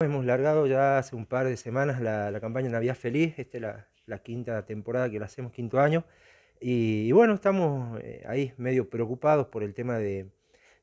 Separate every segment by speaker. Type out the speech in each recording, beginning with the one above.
Speaker 1: Hemos largado ya hace un par de semanas la, campaña Navidad Feliz, esta es la, quinta temporada que la hacemos, quinto año, y, bueno, estamos eh, ahí medio preocupados por el tema de,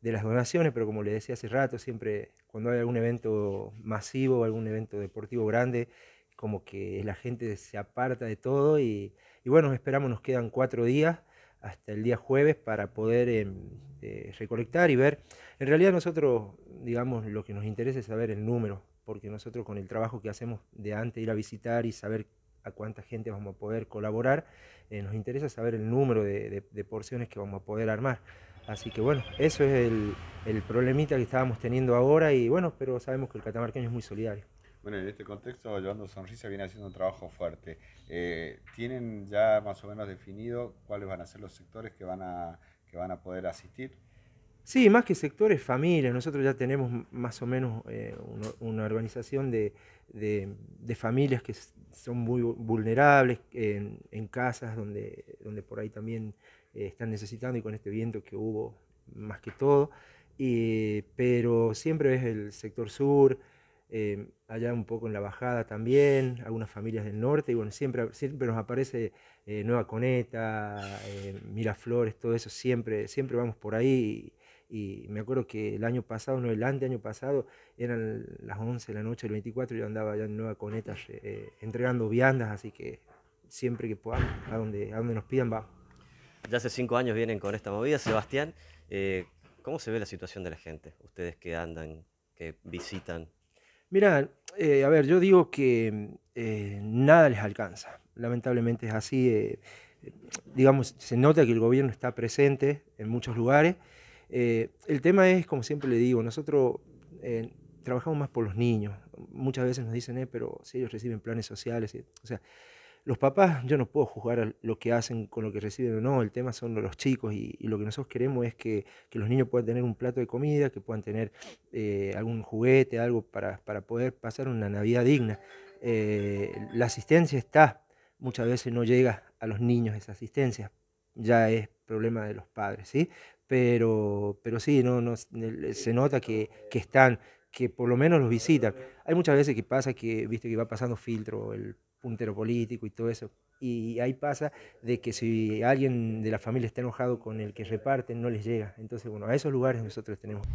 Speaker 1: las donaciones, pero como les decía hace rato, siempre cuando hay algún evento masivo, algún evento deportivo grande, como que la gente se aparta de todo y, bueno, esperamos, nos quedan cuatro días hasta el día jueves para poder em, eh, recolectar y ver. En realidad nosotros, digamos, lo que nos interesa es saber el número porque nosotros con el trabajo que hacemos de antes ir a visitar y saber a cuánta gente vamos a poder colaborar, eh, nos interesa saber el número de, porciones que vamos a poder armar. Así que bueno, eso es el, problemita que estábamos teniendo ahora y bueno, pero sabemos que el catamarqueño es muy solidario. Bueno, en este contexto, Llevando Sonrisa viene haciendo un trabajo fuerte. Eh, ¿Tienen ya más o menos definido cuáles van a ser los sectores que van que van a poder asistir? Sí, más que sectores, familias. Nosotros ya tenemos más o menos eh, una, urbanización organización de, familias que son muy vulnerables en, casas donde, donde por ahí también eh, están necesitando y con este viento que hubo más que todo. pero siempre es el sector sur, eh, allá un poco en la bajada también, algunas familias del norte, y bueno, siempre, siempre nos aparece Nueva Coneta, Miraflores, todo eso, siempre, siempre vamos por ahí y me acuerdo que el año pasado, no, el ante año pasado, eran las 11 de la noche el 24 yo andaba ya en Nueva Coneta eh, entregando viandas, así que siempre que podamos, a donde, a donde nos pidan, vamos. Ya hace cinco años vienen con esta movida, Sebastián. Eh, ¿Cómo se ve la situación de la gente? Ustedes que andan, que visitan. Mira, eh, a ver, yo digo que mm, nada les alcanza. Lamentablemente es así. digamos, se nota que el gobierno está presente en muchos lugares eh, el tema es, como siempre le digo, nosotros eh, trabajamos más por los niños. Muchas veces nos dicen, eh, pero si ellos reciben planes sociales, o sea, los papás, yo no puedo juzgar lo que hacen con lo que reciben o no, el tema son los chicos y, lo que nosotros queremos es que, los niños puedan tener un plato de comida, que puedan tener algún juguete, algo para, poder pasar una Navidad digna. la asistencia está, muchas veces no llega a los niños esa asistencia, ya es problema de los padres, ¿sí? pero, pero sí, no, no, se nota que, que, están, que por lo menos los visitan. Hay muchas veces que pasa que, viste, que va pasando filtro el puntero político y todo eso. Y ahí pasa de que si alguien de la familia está enojado con el que reparten, no les llega. Entonces, bueno, a esos lugares nosotros tenemos.